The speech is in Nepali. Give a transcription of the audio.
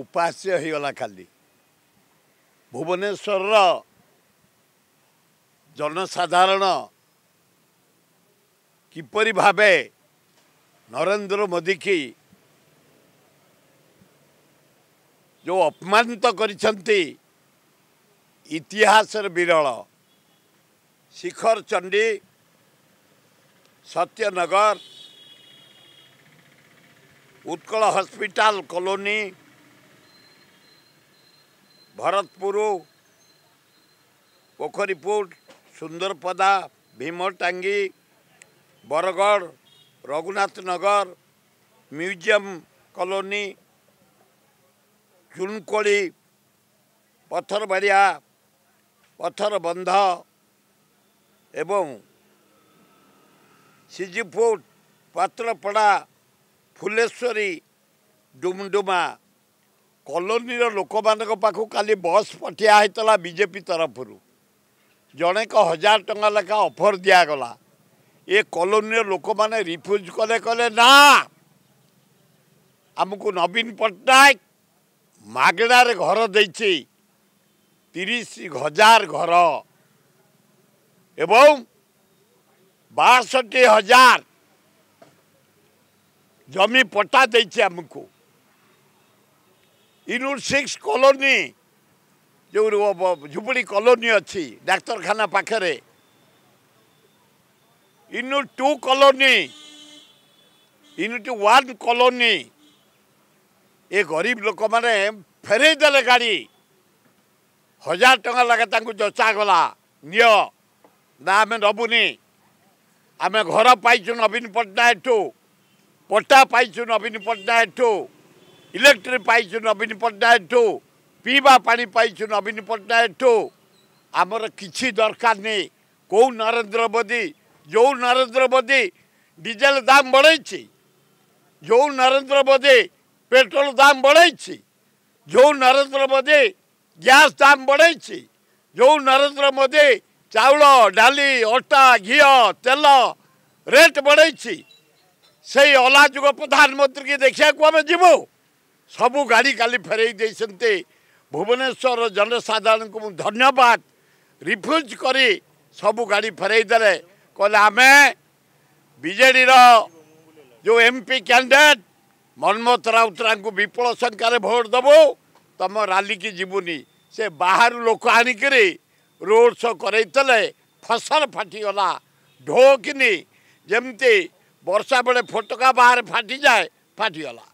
ଉପାସ୍ୟ ହୋଇଗଲା ଖାଲି ଭୁବନେଶ୍ୱରର ଜନସାଧାରଣ କିପରି ଭାବେ ନରେନ୍ଦ୍ର ମୋଦିକି ଯେଉଁ ଅପମାନିତ କରିଛନ୍ତି ଇତିହାସର ବିରଳ Shikhar Chandi Satyanagar Utkal hospital colony Bharatpur Pokhariput Sundarpada Bhimatangi Baragada Raghunathnagar museum colony Chunakoli Patharbaria Patharbandha ଏବଂ ସିଜିଫୁଟ ପାତ୍ରପଡ଼ା ଫୁଲେଶ୍ୱରୀ ଡୁମଡୁମା কলোনির লোক পাখু কালি বস পঠিয়া হয়েছিল বিজেপি তরফর জনেক হাজার টাকা লেখা অফর দিয়া এ কলোনির লোক মানে রিফ্যুজ কলে কলে না আমি নবীন পট্টনাক মগণার ঘর দিয়েছি তিরিশ হাজার ঘর এবং বাষট্টি হাজার জমি পট্টা দিয়েছে আমি ଇନୁର ସିକ୍ସ କଲୋନୀ ଯେଉଁ ଝୁପୁଡ଼ି କଲୋନୀ ଅଛି ଡାକ୍ତରଖାନା ପାଖରେ ଇନୁର ଟୁ କଲୋନୀ ଇନୁଟି ୱାନ୍ କଲୋନୀ ଏ ଗରିବ ଲୋକମାନେ ଫେରେଇ ଦେଲେ ଗାଡ଼ି ହଜାର ଟଙ୍କା ଲେଖା ତାଙ୍କୁ ଯଚାଗଲା ନିଅ ନା ଆମେ ନେବୁନି ଆମେ ଘର ପାଇଛୁ ନବୀନ ପଟ୍ଟନାୟକଠୁ ପଟ୍ଟା ପାଇଛୁ ନବୀନ ପଟ୍ଟନାୟକଠୁ इलेक्ट्रिक पाछु नवीन पट्टनायक ठु पिपा पाइ नवीन पट्टनायक ठु आमी दरकार नै के नरेन्द्र मोदी जो नरेन्द्र मोदी डिजेल दाम बढै जो नरेन्द्र मोदी पेट्रोल दाम बढै जो नरेन्द्र मोदी ग्यास दाम बढैछ जो नरेन्द्र मोदी चाउल डाले अटा घिउ तेल लेट बढैछ अला जुग प्रधानमन्त्री देखिया सबु गाडी कलि फेरैदेन्टी भुवनेश्वर जनसाधारणको म धन्यवाद रिफ्युज गरि सबु गाडी फेरैदे कि आमे बिजेडि जो एमपी क्यान्डिडेट मनमोह राउतरा विपुल संख्य भोट दबु त म रालिक से सहुलु लोक आणिक रोड सो करैतले फसल फाटी फाटिगला ढोकि जम्ति बर्षा बेला फोटका बाहेक फाटिए फाटिगला